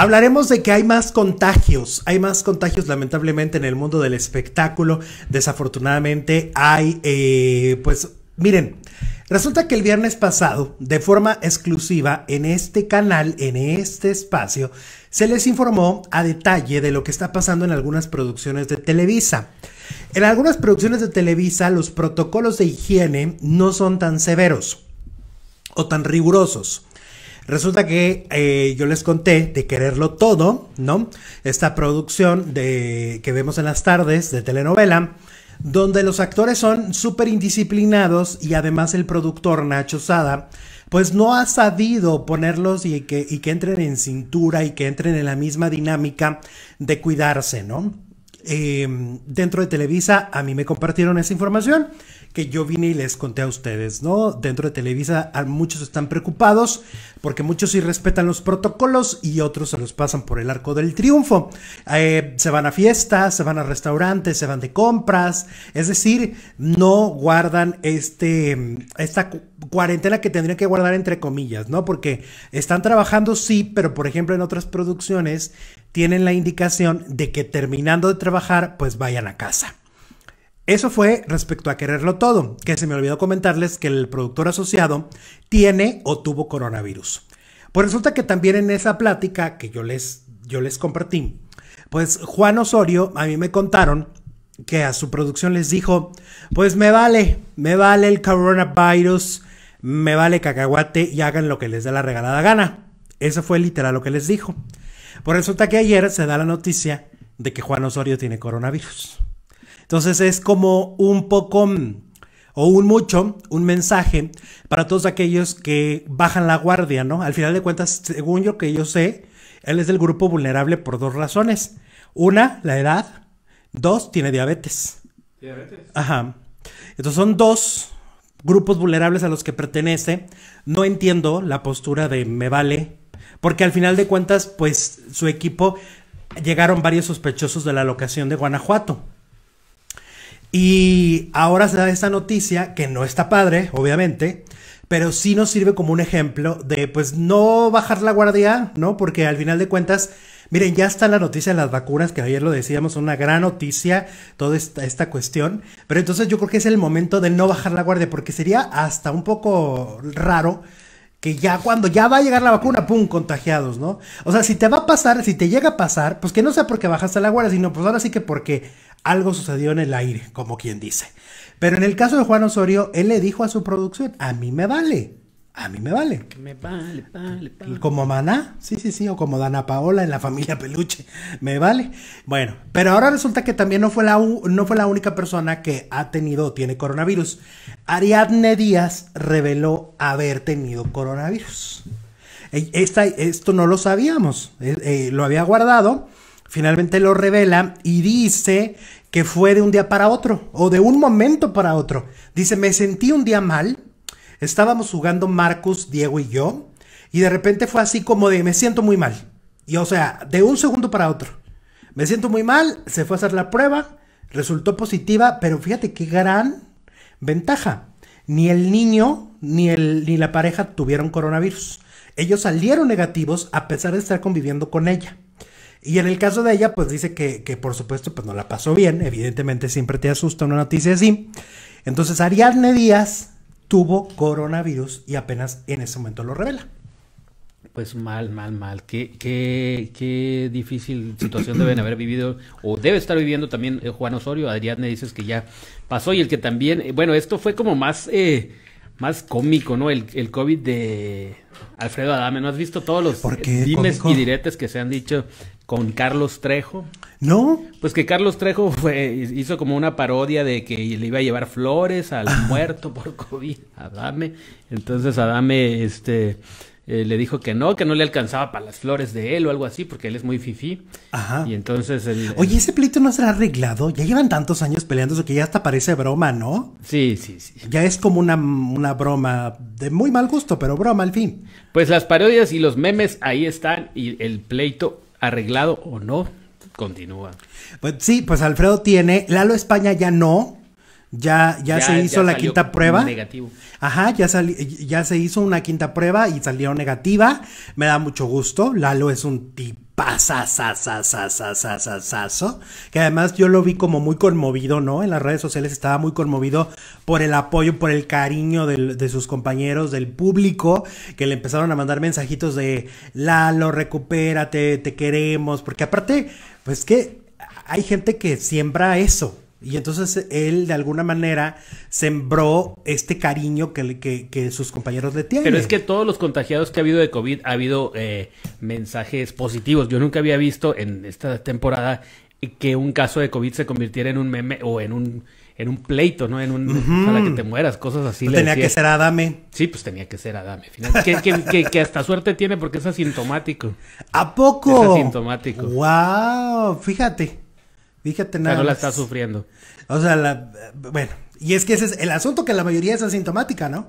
Hablaremos de que hay más contagios, hay más contagios lamentablemente en el mundo del espectáculo. Desafortunadamente hay, eh, pues miren, resulta que el viernes pasado, de forma exclusiva en este canal, en este espacio, se les informó a detalle de lo que está pasando en algunas producciones de Televisa. En algunas producciones de Televisa los protocolos de higiene no son tan severos o tan rigurosos. Resulta que eh, yo les conté de quererlo todo, ¿no? Esta producción de, que vemos en las tardes de telenovela, donde los actores son súper indisciplinados y además el productor Nacho Sada, pues no ha sabido ponerlos y que, entren en cintura y que entren en la misma dinámica de cuidarse, ¿no? Eh, dentro de Televisa a mí me compartieron esa información que yo vine y les conté a ustedes, ¿no? Dentro de Televisa muchos están preocupados porque muchos sí respetan los protocolos y otros se los pasan por el arco del triunfo. Eh, se van a fiestas, se van a restaurantes, se van de compras, es decir, no guardan este, esta cuarentena que tendrían que guardar entre comillas, ¿no? Porque están trabajando sí, pero por ejemplo en otras producciones tienen la indicación de que terminando de trabajar pues vayan a casa. Eso fue respecto a quererlo todo, que se me olvidó comentarles que el productor asociado tiene o tuvo coronavirus. Pues resulta que también en esa plática que yo les, yo les compartí, pues Juan Osorio a mí me contaron que a su producción les dijo, pues me vale, me vale el coronavirus, me vale cacahuate y hagan lo que les dé la regalada gana. Eso fue literal lo que les dijo. Por pues resulta que ayer se da la noticia de que Juan Osorio tiene coronavirus. Entonces es como un poco mm, o un mucho, un mensaje para todos aquellos que bajan la guardia, ¿no? Al final de cuentas, según yo que yo sé, él es del grupo vulnerable por dos razones. Una, la edad. Dos, tiene diabetes. Diabetes. Ajá. Entonces son dos grupos vulnerables a los que pertenece. No entiendo la postura de me vale, porque al final de cuentas, pues su equipo llegaron varios sospechosos de la locación de Guanajuato. Y ahora se da esta noticia que no está padre, obviamente, pero sí nos sirve como un ejemplo de pues no bajar la guardia, ¿no? Porque al final de cuentas, miren, ya está la noticia de las vacunas, que ayer lo decíamos, una gran noticia, toda esta, esta cuestión, pero entonces yo creo que es el momento de no bajar la guardia, porque sería hasta un poco raro que ya cuando ya va a llegar la vacuna, ¡pum! contagiados, ¿no? O sea, si te va a pasar, si te llega a pasar, pues que no sea porque bajaste la guardia, sino pues ahora sí que porque algo sucedió en el aire, como quien dice. Pero en el caso de Juan Osorio, él le dijo a su producción, a mí me vale. A mí me vale. Me vale, vale, Como Maná, sí, sí, sí, o como Dana Paola en la familia Peluche, me vale. Bueno, pero ahora resulta que también no fue la, no fue la única persona que ha tenido tiene coronavirus. Ariadne Díaz reveló haber tenido coronavirus. E, esto no lo sabíamos, eh, eh, lo había guardado, finalmente lo revela y dice que fue de un día para otro, o de un momento para otro. Dice, me sentí un día mal, Estábamos jugando Marcus, Diego y yo, y de repente fue así como de me siento muy mal. Y o sea, de un segundo para otro. Me siento muy mal, se fue a hacer la prueba, resultó positiva, pero fíjate qué gran ventaja. Ni el niño ni, el, ni la pareja tuvieron coronavirus. Ellos salieron negativos a pesar de estar conviviendo con ella. Y en el caso de ella, pues dice que, por supuesto, pues no la pasó bien. Evidentemente siempre te asusta una noticia así. Entonces Ariadne Díaz tuvo coronavirus y apenas en ese momento lo revela. Pues mal, mal, mal. Qué, qué, qué difícil situación deben haber vivido o debe estar viviendo también eh, Juan Osorio. Adrián me dices que ya pasó y el que también, eh, bueno, esto fue como más, eh, más cómico, ¿no? El, COVID de Alfredo Adame. ¿No has visto todos los dimes y diretes que se han dicho con Carlos Trejo. ¿No? Pues que Carlos Trejo fue, hizo como una parodia de que le iba a llevar flores al ah. muerto por COVID, Adame. Entonces Adame este, eh, le dijo que no, que no le alcanzaba para las flores de él o algo así, porque él es muy fifí. Ajá. Y entonces. Oye, ese pleito no será arreglado. Ya llevan tantos años peleándose que ya hasta parece broma, ¿no? Sí, sí, sí. Ya es como una, una broma de muy mal gusto, pero broma al fin. Pues las parodias y los memes ahí están y el pleito arreglado o no, continúa. Pues sí, pues Alfredo tiene, Lalo España ya no, ya, ya, se hizo la quinta prueba. Negativo. Ajá, ya, ya se hizo una quinta prueba y salió negativa. Me da mucho gusto. Lalo es un tipo que además yo lo vi como muy conmovido, ¿no? En las redes sociales estaba muy conmovido por el apoyo, por el cariño de sus compañeros, del público, que le empezaron a mandar mensajitos de Lalo, recupérate, te queremos, porque aparte, pues que hay gente que siembra eso, y entonces él de alguna manera sembró este cariño que, que, sus compañeros le tienen. Pero es que todos los contagiados que ha habido de COVID ha habido eh, mensajes positivos. Yo nunca había visto en esta temporada que un caso de COVID se convirtiera en un meme o en un en un pleito, ¿no? En un para que te mueras, cosas así. Pues tenía que ser Adame. Sí, pues tenía que ser Adame. Que, que, hasta suerte tiene porque es asintomático. ¿A poco? Es asintomático. Wow, fíjate. Fíjate nada. está sufriendo. O sea, eh, bueno, y es que ese es el asunto que la mayoría es asintomática, ¿no?